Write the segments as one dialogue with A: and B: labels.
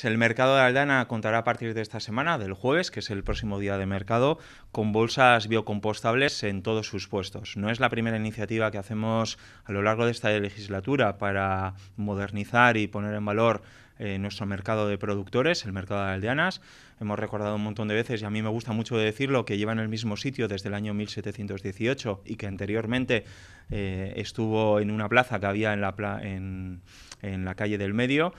A: Pues el mercado de Aldeana contará a partir de esta semana, del jueves, que es el próximo día de mercado, con bolsas biocompostables en todos sus puestos. No es la primera iniciativa que hacemos a lo largo de esta legislatura para modernizar y poner en valor eh, nuestro mercado de productores, el mercado de aldeanas. Hemos recordado un montón de veces, y a mí me gusta mucho decirlo, que lleva en el mismo sitio desde el año 1718 y que anteriormente eh, estuvo en una plaza que había en en la calle del medio.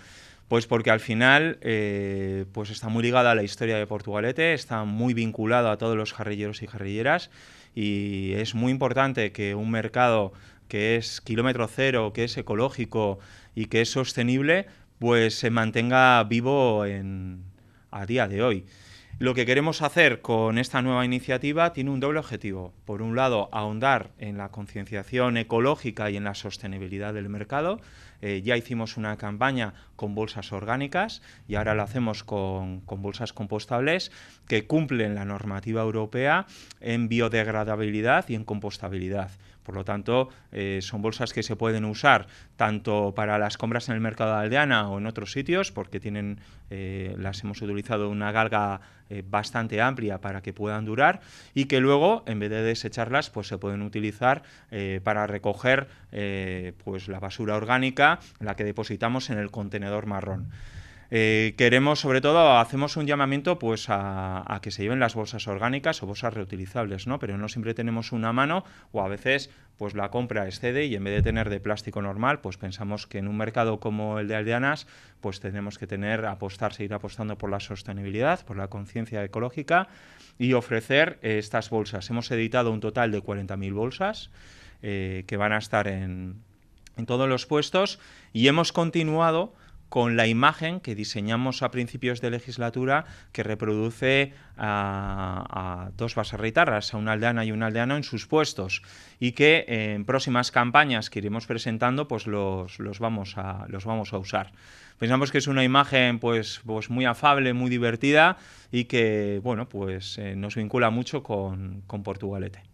A: Pues porque al final eh, pues está muy ligada a la historia de Portugalete, está muy vinculado a todos los jarrilleros y jarrilleras y es muy importante que un mercado que es kilómetro cero, que es ecológico y que es sostenible, pues se mantenga vivo a día de hoy. Lo que queremos hacer con esta nueva iniciativa tiene un doble objetivo. Por un lado, ahondar en la concienciación ecológica y en la sostenibilidad del mercado. Eh, ya hicimos una campaña con bolsas orgánicas y ahora la hacemos con, bolsas compostables que cumplen la normativa europea en biodegradabilidad y en compostabilidad. Por lo tanto, eh, son bolsas que se pueden usar tanto para las compras en el mercado de aldeana o en otros sitios, porque tienen, eh, las hemos utilizado una galga eh, bastante amplia para que puedan durar y que luego, en vez de desecharlas, pues se pueden utilizar eh, para recoger eh, pues la basura orgánica, la que depositamos en el contenedor marrón. Eh, queremos, sobre todo, hacemos un llamamiento pues, a, que se lleven las bolsas orgánicas o bolsas reutilizables, ¿no? Pero no siempre tenemos una mano o a veces pues la compra excede y en vez de tener de plástico normal, pues pensamos que en un mercado como el de Aldeanas, pues tenemos que tener, apostar, seguir apostando por la sostenibilidad, por la conciencia ecológica y ofrecer eh, estas bolsas. Hemos editado un total de 40.000 bolsas eh, que van a estar en todos los puestos y hemos continuado con la imagen que diseñamos a principios de legislatura que reproduce a, dos basarritarras, a una aldeana y un aldeano en sus puestos y que en próximas campañas que iremos presentando pues los, vamos a, los vamos a usar. Pensamos que es una imagen pues, pues muy afable, muy divertida y que bueno, pues, eh, nos vincula mucho con, con Portugalete.